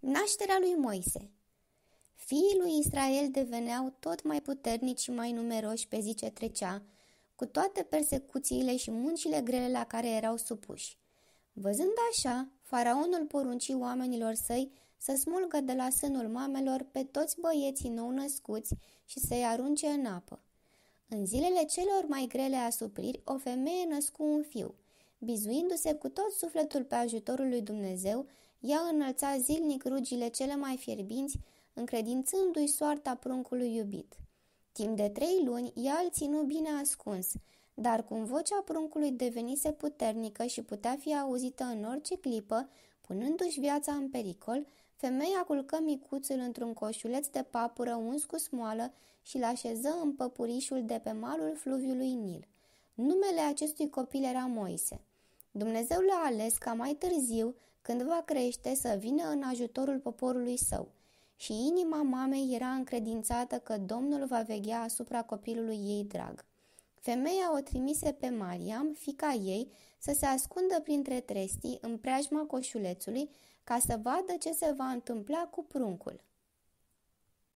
Nașterea lui Moise Fiii lui Israel deveneau tot mai puternici și mai numeroși pe zi ce trecea, cu toate persecuțiile și muncile grele la care erau supuși. Văzând așa, faraonul porunci oamenilor săi să smulgă de la sânul mamelor pe toți băieții nou-născuți și să-i arunce în apă. În zilele celor mai grele asupriri, o femeie născu un fiu, bizuindu-se cu tot sufletul pe ajutorul lui Dumnezeu ea înălța zilnic rugile cele mai fierbinți, încredințându-i soarta pruncului iubit. Timp de trei luni, ea îl ținu bine ascuns, dar cum vocea pruncului devenise puternică și putea fi auzită în orice clipă, punându-și viața în pericol, femeia culcă micuțul într-un coșuleț de papură uns cu smoală și l așeză în păpurișul de pe malul fluviului Nil. Numele acestui copil era Moise. Dumnezeu l-a ales ca mai târziu când va crește, să vină în ajutorul poporului său. Și inima mamei era încredințată că Domnul va veghea asupra copilului ei drag. Femeia o trimise pe Mariam, fica ei, să se ascundă printre trestii în preajma coșulețului ca să vadă ce se va întâmpla cu pruncul.